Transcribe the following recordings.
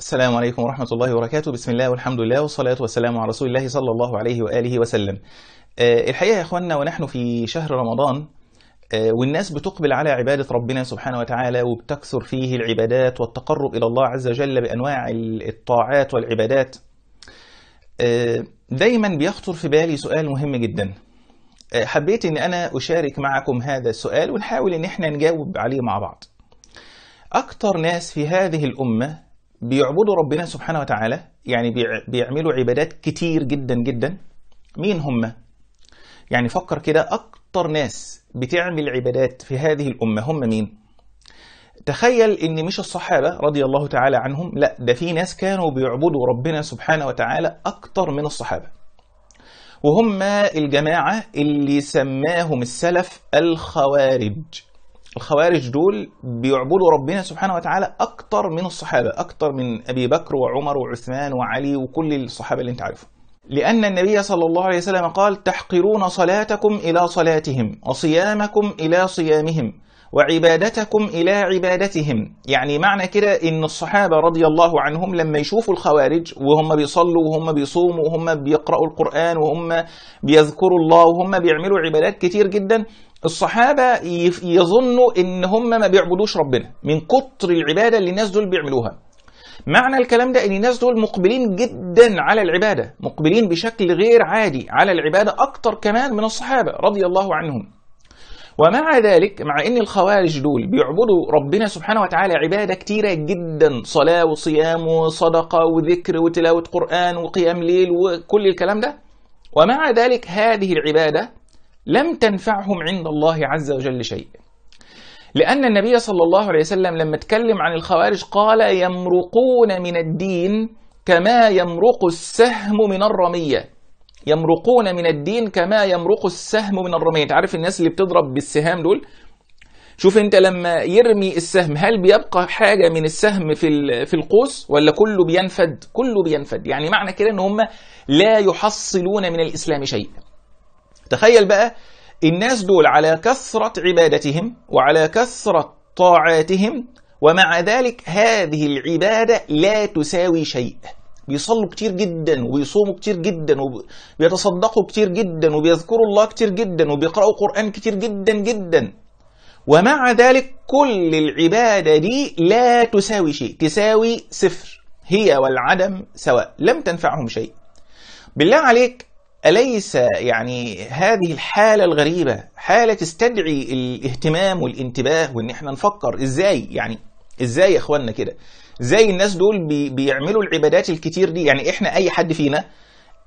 السلام عليكم ورحمة الله وبركاته بسم الله والحمد لله والصلاة والسلام على رسول الله صلى الله عليه وآله وسلم آه، الحقيقة يا أخوانا ونحن في شهر رمضان آه، والناس بتقبل على عبادة ربنا سبحانه وتعالى وبتكثر فيه العبادات والتقرب إلى الله عز وجل بأنواع الطاعات والعبادات آه، دايما بيخطر في بالي سؤال مهم جدا حبيت ان انا اشارك معكم هذا السؤال ونحاول ان احنا نجاوب عليه مع بعض اكتر ناس في هذه الامه بيعبدوا ربنا سبحانه وتعالى يعني بيعملوا عبادات كتير جدا جدا مين هم؟ يعني فكر كده أكتر ناس بتعمل عبادات في هذه الأمة هم مين؟ تخيل إن مش الصحابة رضي الله تعالى عنهم لا ده في ناس كانوا بيعبدوا ربنا سبحانه وتعالى أكتر من الصحابة وهم الجماعة اللي سماهم السلف الخوارج الخوارج دول بيعبدوا ربنا سبحانه وتعالى اكتر من الصحابه اكتر من ابي بكر وعمر وعثمان وعلي وكل الصحابه اللي انت عارفهم لأن النبي صلى الله عليه وسلم قال تحقرون صلاتكم إلى صلاتهم وصيامكم إلى صيامهم وعبادتكم إلى عبادتهم يعني معنى كده إن الصحابة رضي الله عنهم لما يشوفوا الخوارج وهم بيصلوا وهم بيصوموا وهم بيقرأوا القرآن وهم بيذكروا الله وهم بيعملوا عبادات كتير جدا الصحابه يظنوا ان هم ما بيعبدوش ربنا من كتر العباده اللي الناس دول بيعملوها معنى الكلام ده ان الناس دول مقبلين جدا على العباده مقبلين بشكل غير عادي على العباده اكتر كمان من الصحابه رضي الله عنهم ومع ذلك مع ان الخوارج دول بيعبدوا ربنا سبحانه وتعالى عباده كتيره جدا صلاه وصيام وصدقه وذكر وتلاوه قران وقيام ليل وكل الكلام ده ومع ذلك هذه العباده لم تنفعهم عند الله عز وجل شيء لأن النبي صلى الله عليه وسلم لما اتكلم عن الخوارج قال يمرقون من الدين كما يمرق السهم من الرمية يمرقون من الدين كما يمرق السهم من الرمية انت عارف الناس اللي بتضرب بالسهام دول شوف انت لما يرمي السهم هل بيبقى حاجه من السهم في في القوس ولا كله بينفد كله بينفد يعني معنى كده ان هم لا يحصلون من الاسلام شيئا تخيل بقى الناس دول على كثرة عبادتهم وعلى كثرة طاعاتهم ومع ذلك هذه العبادة لا تساوي شيء بيصلوا كتير جدا وبيصوموا كتير جدا وبيتصدقوا كتير جدا وبيذكروا الله كتير جدا وبيقرأوا قرآن كتير جدا جدا ومع ذلك كل العبادة دي لا تساوي شيء تساوي صفر هي والعدم سواء لم تنفعهم شيء بالله عليك أليس يعني هذه الحالة الغريبة حالة تستدعي الاهتمام والانتباه وإن احنا نفكر إزاي يعني إزاي يا إخواننا كده إزاي الناس دول بيعملوا العبادات الكتير دي يعني إحنا أي حد فينا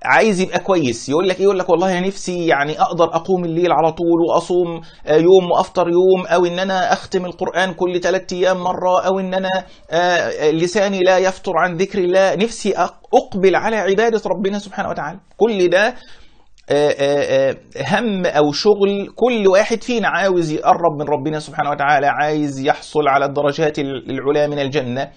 عايز يبقى كويس يقول لك ايه يقول لك والله انا نفسي يعني اقدر اقوم الليل على طول واصوم آه، يوم وافطر يوم او ان انا اختم القران كل ثلاث ايام مره او ان انا آه، آه، لساني لا يفتر عن ذكر الله نفسي اقبل على عباده ربنا سبحانه وتعالى كل ده هم او شغل كل واحد فينا عاوز يقرب من ربنا سبحانه وتعالى عايز يحصل على الدرجات العلى من الجنه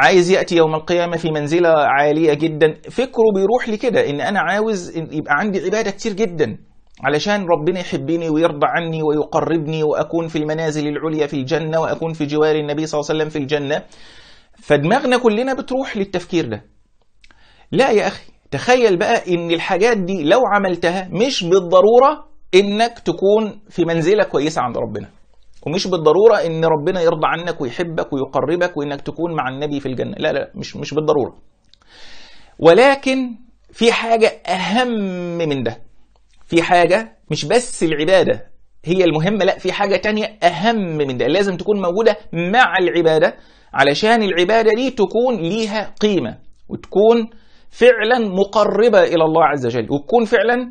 عايز ياتي يوم القيامه في منزله عاليه جدا فكره بيروح لكده ان انا عاوز يبقى عندي عباده كتير جدا علشان ربنا يحبني ويرضى عني ويقربني واكون في المنازل العليا في الجنه واكون في جوار النبي صلى الله عليه وسلم في الجنه فدماغنا كلنا بتروح للتفكير ده لا يا اخي تخيل بقى ان الحاجات دي لو عملتها مش بالضروره انك تكون في منزله كويسه عند ربنا ومش بالضروره ان ربنا يرضى عنك ويحبك ويقربك وانك تكون مع النبي في الجنه لا لا مش مش بالضروره ولكن في حاجه اهم من ده في حاجه مش بس العباده هي المهمه لا في حاجه تانية اهم من ده لازم تكون موجوده مع العباده علشان العباده دي تكون ليها قيمه وتكون فعلا مقربه الى الله عز وجل وتكون فعلا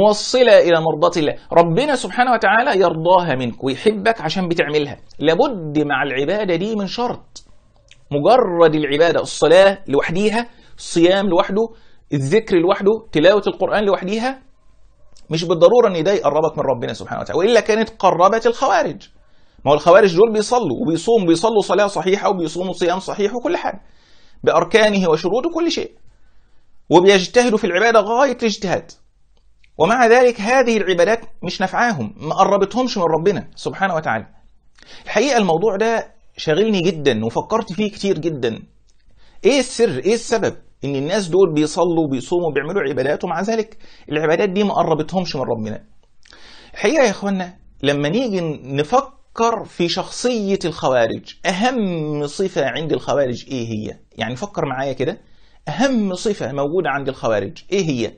موصلة إلى مرضاة الله ربنا سبحانه وتعالى يرضاها منك ويحبك عشان بتعملها لابد مع العبادة دي من شرط مجرد العبادة الصلاة لوحديها الصيام لوحده الذكر لوحده تلاوة القرآن لوحديها مش بالضرورة إن ده يقربك من ربنا سبحانه وتعالى وإلا كانت قربت الخوارج ما هو الخوارج دول بيصلوا وبيصوموا بيصلوا صلاة صحيحة وبيصوموا صيام صحيح وكل حاجة بأركانه وشروطه كل شيء وبيجتهدوا في العبادة غاية الاجتهاد ومع ذلك هذه العبادات مش نافعاهم ما قربتهمش من ربنا سبحانه وتعالى الحقيقه الموضوع ده شاغلني جدا وفكرت فيه كتير جدا ايه السر ايه السبب ان الناس دول بيصلوا وبيصوموا وبيعملوا عبادات ومع ذلك العبادات دي ما قربتهمش من ربنا الحقيقه يا اخوانا لما نيجي نفكر في شخصيه الخوارج اهم صفه عند الخوارج ايه هي يعني فكر معايا كده اهم صفه موجوده عند الخوارج ايه هي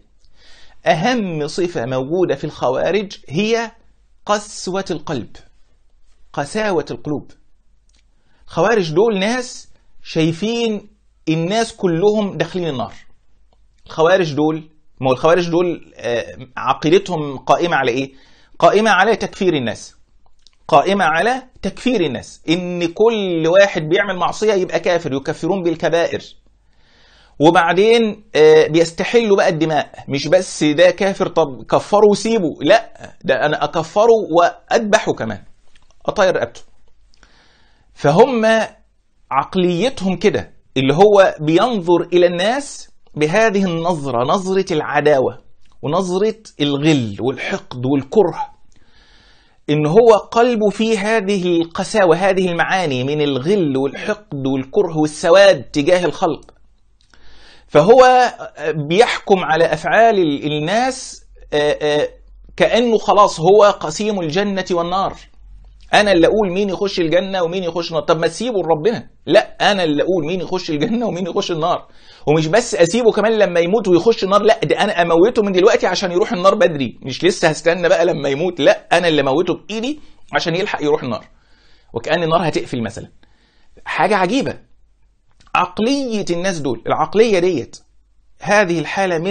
أهم صفة موجودة في الخوارج هي قسوة القلب قساوة القلوب الخوارج دول ناس شايفين الناس كلهم داخلين النار الخوارج دول ما هو الخوارج دول آه، عقيدتهم قائمة على إيه؟ قائمة على تكفير الناس قائمة على تكفير الناس إن كل واحد بيعمل معصية يبقى كافر يكفرون بالكبائر وبعدين آه، بيستحلوا بقى الدماء مش بس ده كافر طب كفره وسيبه لا ده انا اكفره واذبحه كمان اطير رقبته فهم عقليتهم كده اللي هو بينظر الى الناس بهذه النظره نظره العداوه ونظره الغل والحقد والكره ان هو قلبه فيه هذه القساوه هذه المعاني من الغل والحقد والكره والسواد تجاه الخلق فهو بيحكم على افعال الناس آه، آه، كانه خلاص هو قسيم الجنه والنار انا اللي اقول مين يخش الجنه ومين يخش النار طب ما تسيبه لربنا لا انا اللي اقول مين يخش الجنه ومين يخش النار ومش بس اسيبه كمان لما يموت ويخش النار لا ده انا اموته من دلوقتي عشان يروح النار بدري مش لسه هستنى بقى لما يموت لا انا اللي موته بايدي عشان يلحق يروح النار وكان النار هتقفل مثلا حاجه عجيبه عقلية الناس دول العقلية ديت هذه الحالة من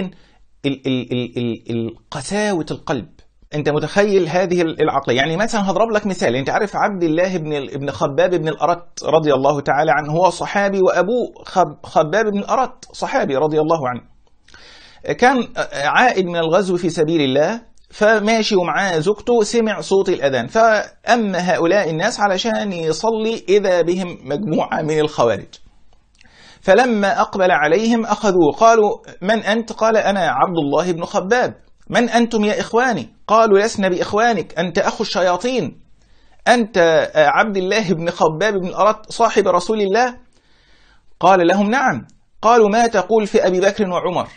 ال ال ال ال القساوة القلب انت متخيل هذه العقليه يعني مثلا هضرب لك مثال انت عارف عبد الله بن ابن خباب بن الارت رضي الله تعالى عنه هو صحابي وابوه خب خباب بن الارت صحابي رضي الله عنه كان عائد من الغزو في سبيل الله فماشي ومعاه زوجته سمع صوت الاذان فاما هؤلاء الناس علشان يصلي اذا بهم مجموعه من الخوارج فلما أقبل عليهم أخذوا قالوا من أنت قال أنا عبد الله بن خباب من أنتم يا إخواني قالوا لسنا بإخوانك أنت أخو الشياطين أنت عبد الله بن خباب بن الأرت صاحب رسول الله قال لهم نعم قالوا ما تقول في أبي بكر وعمر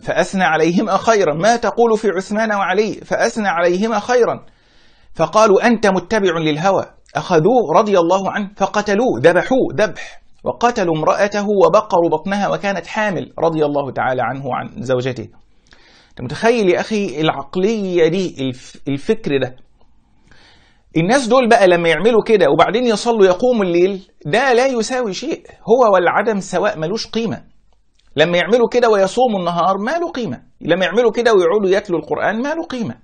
فأثنى عليهما خيرا ما تقول في عثمان وعلي فأثنى عليهما خيرا فقالوا أنت متبع للهوى أخذوه رضي الله عنه فقتلوه ذبحوه ذبح وقتلوا امرأته وبقروا بطنها وكانت حامل رضي الله تعالى عنه وعن زوجته انت متخيل يا اخي العقليه دي الفكر ده الناس دول بقى لما يعملوا كده وبعدين يصلوا يقوموا الليل ده لا يساوي شيء هو والعدم سواء ملوش قيمه لما يعملوا كده ويصوموا النهار ما له قيمه لما يعملوا كده ويقعدوا يتلوا القران ما له قيمه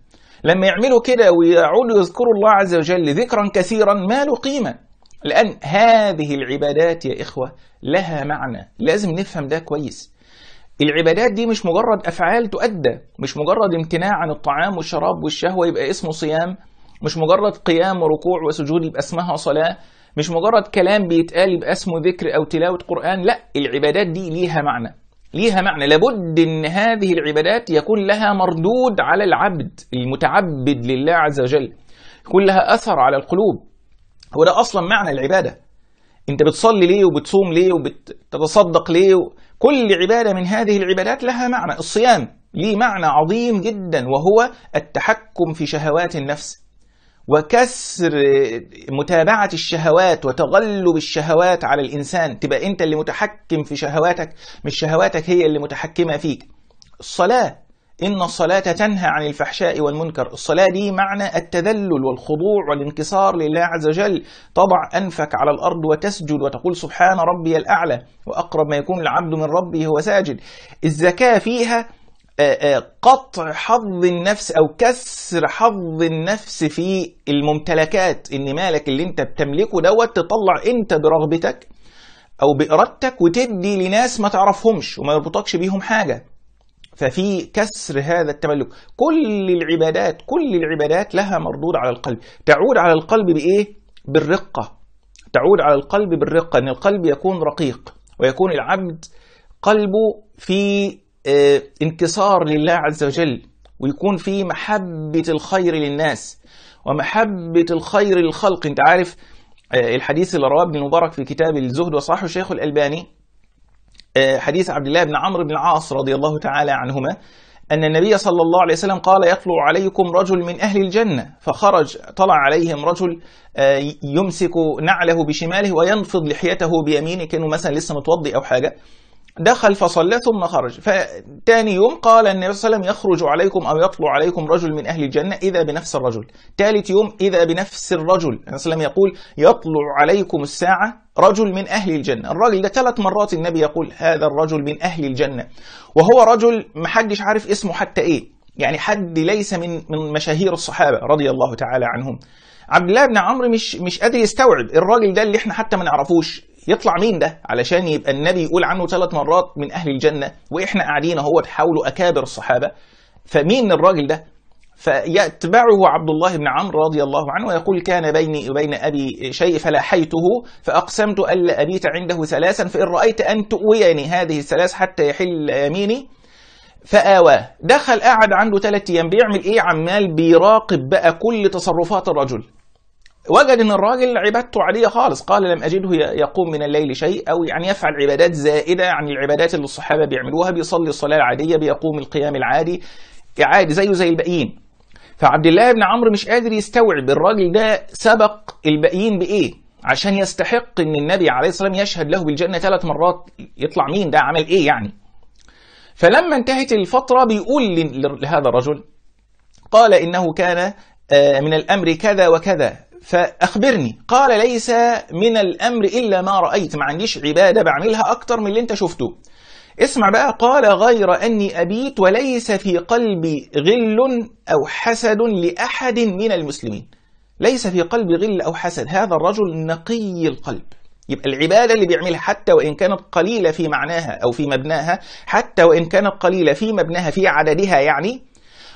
لما يعملوا كده ويقعدوا يذكروا الله عز وجل ذكرا كثيرا ما له قيمه لأن هذه العبادات يا إخوة لها معنى لازم نفهم ده كويس العبادات دي مش مجرد أفعال تؤدى مش مجرد امتناع عن الطعام والشراب والشهوة يبقى اسمه صيام مش مجرد قيام وركوع وسجود يبقى اسمها صلاة مش مجرد كلام بيتقال يبقى اسمه ذكر أو تلاوة قرآن لا العبادات دي ليها معنى ليها معنى لابد ان هذه العبادات يكون لها مردود على العبد المتعبد لله عز وجل يكون لها اثر على القلوب هو ده اصلا معنى العباده انت بتصلي ليه وبتصوم ليه وبتتصدق ليه و... كل عباده من هذه العبادات لها معنى الصيام ليه معنى عظيم جدا وهو التحكم في شهوات النفس وكسر متابعة الشهوات وتغلب الشهوات على الإنسان تبقى أنت اللي متحكم في شهواتك مش شهواتك هي اللي متحكمة فيك الصلاة إن الصلاة تنهى عن الفحشاء والمنكر الصلاة دي معنى التذلل والخضوع والانكسار لله عز وجل تضع أنفك على الأرض وتسجد وتقول سبحان ربي الأعلى وأقرب ما يكون العبد من ربه هو ساجد الزكاة فيها قطع حظ النفس أو كسر حظ النفس في الممتلكات إن مالك اللي أنت بتملكه دوت تطلع أنت برغبتك أو بإرادتك وتدي لناس ما تعرفهمش وما يربطكش بيهم حاجة ففي كسر هذا التملك كل العبادات كل العبادات لها مردود على القلب تعود على القلب بإيه؟ بالرقة تعود على القلب بالرقة أن القلب يكون رقيق ويكون العبد قلبه في آه، انكسار لله عز وجل ويكون في محبة الخير للناس ومحبة الخير للخلق انت عارف آه، الحديث اللي رواه ابن المبارك في كتاب الزهد وصححه الشيخ الألباني آه، حديث عبد الله بن عمرو بن العاص رضي الله تعالى عنهما أن النبي صلى الله عليه وسلم قال يطلع عليكم رجل من أهل الجنة فخرج طلع عليهم رجل آه، يمسك نعله بشماله وينفض لحيته بيمينه كأنه مثلا لسه متوضي أو حاجة دخل فصلى ثم خرج فتاني يوم قال النبي صلى الله عليه وسلم يخرج عليكم أو يطلع عليكم رجل من أهل الجنة إذا بنفس الرجل ثالث يوم إذا بنفس الرجل النبي صلى الله عليه وسلم يقول يطلع عليكم الساعة رجل من أهل الجنة الراجل ده ثلاث مرات النبي يقول هذا الرجل من أهل الجنة وهو رجل محدش عارف اسمه حتى إيه يعني حد ليس من من مشاهير الصحابة رضي الله تعالى عنهم عبد الله بن عمرو مش مش قادر يستوعب الراجل ده اللي احنا حتى ما نعرفوش يطلع مين ده علشان يبقى النبي يقول عنه ثلاث مرات من أهل الجنة وإحنا قاعدين اهو تحاولوا أكابر الصحابة فمين الراجل ده فيتبعه عبد الله بن عمرو رضي الله عنه ويقول كان بيني وبين أبي شيء فلاحيته فأقسمت ألا أبيت عنده ثلاثا فإن رأيت أن تؤويني هذه الثلاث حتى يحل يميني فآواه دخل قعد عنده ثلاث أيام بيعمل إيه عمال بيراقب بقى كل تصرفات الرجل وجد ان الراجل عبادته عاديه خالص قال لم اجده يقوم من الليل شيء او يعني يفعل عبادات زائده عن العبادات اللي الصحابه بيعملوها بيصلي الصلاه العاديه بيقوم القيام العادي عادي زيه زي الباقيين فعبد الله بن عمرو مش قادر يستوعب الراجل ده سبق الباقيين بايه عشان يستحق ان النبي عليه الصلاه والسلام يشهد له بالجنه ثلاث مرات يطلع مين ده عمل ايه يعني فلما انتهت الفتره بيقول لهذا الرجل قال انه كان آه، من الامر كذا وكذا فأخبرني قال ليس من الأمر إلا ما رأيت ما عنديش عبادة بعملها أكتر من اللي أنت شفته اسمع بقى قال غير أني أبيت وليس في قلبي غل أو حسد لأحد من المسلمين ليس في قلبي غل أو حسد هذا الرجل نقي القلب يبقى العبادة اللي بيعملها حتى وإن كانت قليلة في معناها أو في مبناها حتى وإن كانت قليلة في مبناها في عددها يعني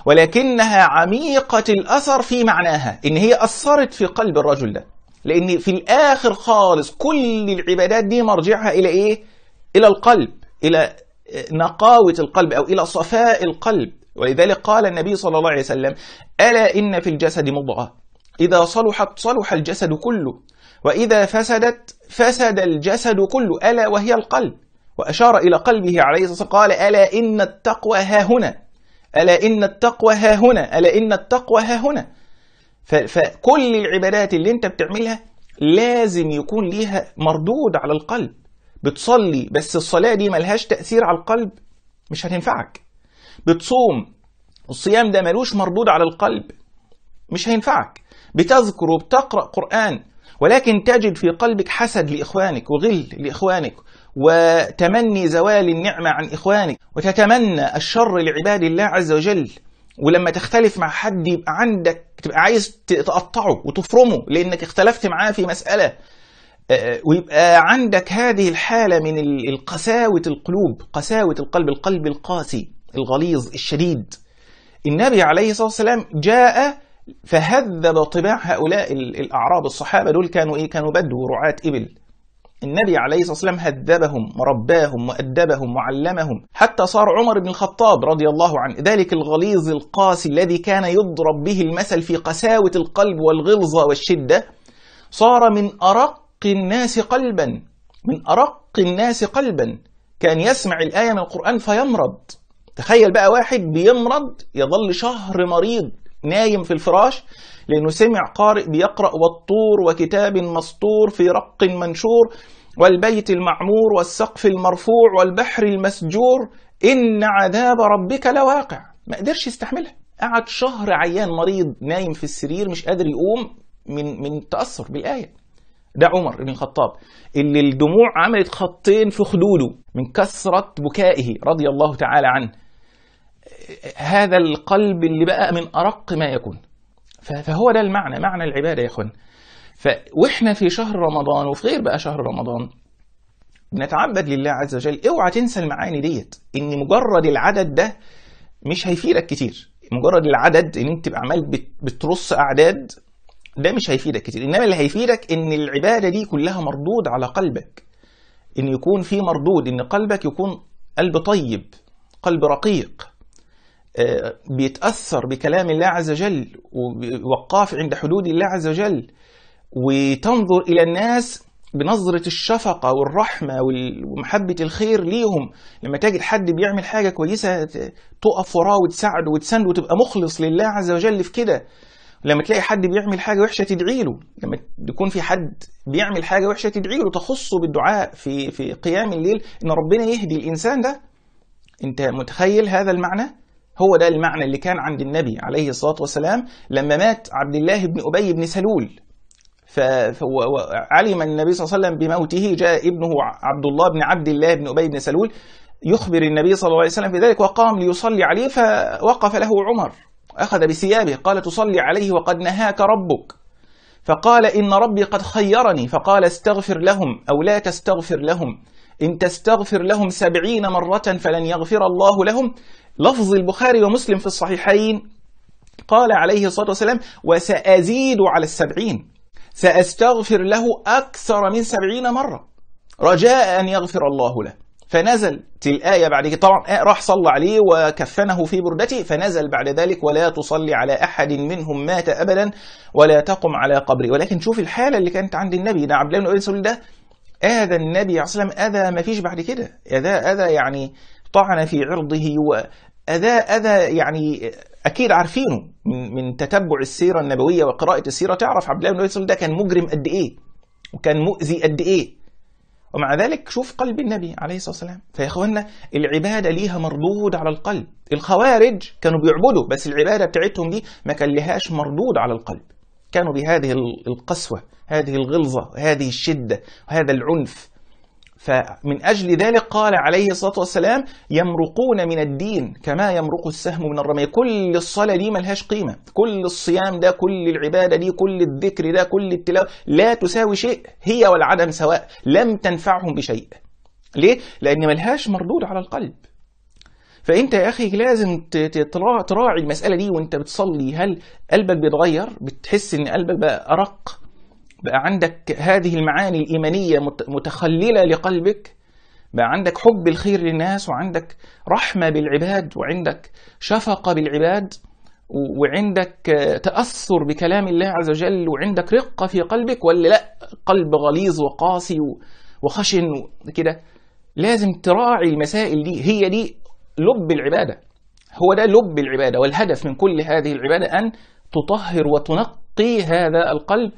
ولكنها عميقة الأثر في معناها إن هي أثرت في قلب الرجل ده لأن في الآخر خالص كل العبادات دي مرجعها إلى إيه؟ إلى القلب إلى نقاوة القلب أو إلى صفاء القلب ولذلك قال النبي صلى الله عليه وسلم ألا إن في الجسد مضغة إذا صلحت صلح الجسد كله وإذا فسدت فسد الجسد كله ألا وهي القلب وأشار إلى قلبه عليه الصلاة والسلام قال ألا إن التقوى ها هنا ألا إن التقوى ها هنا ألا إن التقوى ها هنا فكل العبادات اللي أنت بتعملها لازم يكون ليها مردود على القلب بتصلي بس الصلاة دي ملهاش تأثير على القلب مش هتنفعك بتصوم الصيام ده ملوش مردود على القلب مش هينفعك بتذكر وبتقرأ قرآن ولكن تجد في قلبك حسد لإخوانك وغل لإخوانك وتمني زوال النعمة عن إخوانك وتتمنى الشر لعباد الله عز وجل ولما تختلف مع حد يبقى عندك تبقى عايز تقطعه وتفرمه لأنك اختلفت معاه في مسألة ويبقى عندك هذه الحالة من القساوة القلوب قساوة القلب القلب القاسي الغليظ الشديد النبي عليه الصلاة والسلام جاء فهذب طباع هؤلاء الأعراب الصحابة دول كانوا إيه؟ كانوا بدو رعاة إبل النبي عليه الصلاة والسلام هذبهم ورباهم وأدبهم وعلمهم حتى صار عمر بن الخطاب رضي الله عنه ذلك الغليظ القاسي الذي كان يضرب به المثل في قساوة القلب والغلظة والشدة صار من أرق الناس قلبا من أرق الناس قلبا كان يسمع الآية من القرآن فيمرض تخيل بقى واحد بيمرض يظل شهر مريض نايم في الفراش لأنه سمع قارئ بيقرأ والطور وكتاب مسطور في رق منشور والبيت المعمور والسقف المرفوع والبحر المسجور إن عذاب ربك لواقع ما قدرش يستحملها قعد شهر عيان مريض نايم في السرير مش قادر يقوم من من التأثر بالآية ده عمر بن الخطاب اللي الدموع عملت خطين في خدوده من كثرة بكائه رضي الله تعالى عنه هذا القلب اللي بقى من أرق ما يكون فهو ده المعنى معنى العبادة يا إخوان وإحنا في شهر رمضان وفي غير بقى شهر رمضان بنتعبد لله عز وجل اوعى تنسى المعاني ديت ان مجرد العدد ده مش هيفيدك كتير مجرد العدد ان انت تبقى عمال بترص اعداد ده مش هيفيدك كتير انما اللي هيفيدك ان العباده دي كلها مردود على قلبك ان يكون في مردود ان قلبك يكون قلب طيب قلب رقيق آه، بيتأثر بكلام الله عز وجل ووقاف عند حدود الله عز وجل وتنظر إلى الناس بنظرة الشفقة والرحمة ومحبة الخير ليهم لما تجد حد بيعمل حاجة كويسة تقف وراه وتساعده وتسند وتبقى مخلص لله عز وجل في كده لما تلاقي حد بيعمل حاجة وحشة تدعي له لما يكون في حد بيعمل حاجة وحشة تدعي له تخصه بالدعاء في في قيام الليل إن ربنا يهدي الإنسان ده أنت متخيل هذا المعنى؟ هو ده المعنى اللي كان عند النبي عليه الصلاة والسلام لما مات عبد الله بن أبي بن سلول فعلم النبي صلى الله عليه وسلم بموته جاء ابنه عبد الله بن عبد الله بن أبي بن سلول يخبر النبي صلى الله عليه وسلم بذلك وقام ليصلي عليه فوقف له عمر أخذ بثيابه قال تصلي عليه وقد نهاك ربك فقال إن ربي قد خيرني فقال استغفر لهم أو لا تستغفر لهم إن تستغفر لهم سبعين مرة فلن يغفر الله لهم لفظ البخاري ومسلم في الصحيحين قال عليه الصلاة والسلام وسأزيد على السبعين سأستغفر له أكثر من سبعين مرة رجاء أن يغفر الله له فنزل الآية بعد كده طبعا آه، راح صلى عليه وكفنه في بردته فنزل بعد ذلك ولا تصلي على أحد منهم مات أبدا ولا تقم على قبره ولكن شوف الحالة اللي كانت عند النبي ده عبد الله بن ده آذى النبي عليه الصلاة والسلام أذى ما فيش بعد كده أذى أذى يعني طعن في عرضه أذى أذى يعني أكيد عارفينه من من تتبع السيرة النبوية وقراءة السيرة تعرف عبد الله بن أبي ده كان مجرم قد إيه وكان مؤذي قد إيه ومع ذلك شوف قلب النبي عليه الصلاة والسلام فيا إخوانا العبادة ليها مردود على القلب الخوارج كانوا بيعبدوا بس العبادة بتاعتهم دي ما كان لهاش مردود على القلب كانوا بهذه القسوة هذه الغلظة هذه الشدة هذا العنف فمن أجل ذلك قال عليه الصلاة والسلام يمرقون من الدين كما يمرق السهم من الرمية كل الصلاة دي ملهاش قيمة كل الصيام ده كل العبادة دي كل الذكر ده كل التلاوة لا تساوي شيء هي والعدم سواء لم تنفعهم بشيء ليه؟ لأن ملهاش مردود على القلب فانت يا اخي لازم تراعي المساله دي وانت بتصلي هل قلبك بيتغير بتحس ان قلبك بقى ارق بقى عندك هذه المعاني الإيمانية متخللة لقلبك بقى عندك حب الخير للناس وعندك رحمة بالعباد وعندك شفقة بالعباد وعندك تأثر بكلام الله عز وجل وعندك رقة في قلبك ولا لا قلب غليظ وقاسي وخشن كده لازم تراعي المسائل دي هي دي لب العبادة هو ده لب العبادة والهدف من كل هذه العبادة أن تطهر وتنقي هذا القلب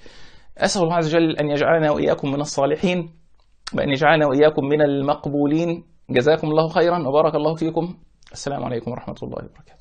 أسأل الله عز وجل أن يجعلنا وإياكم من الصالحين وأن يجعلنا وإياكم من المقبولين جزاكم الله خيرا وبارك الله فيكم السلام عليكم ورحمة الله وبركاته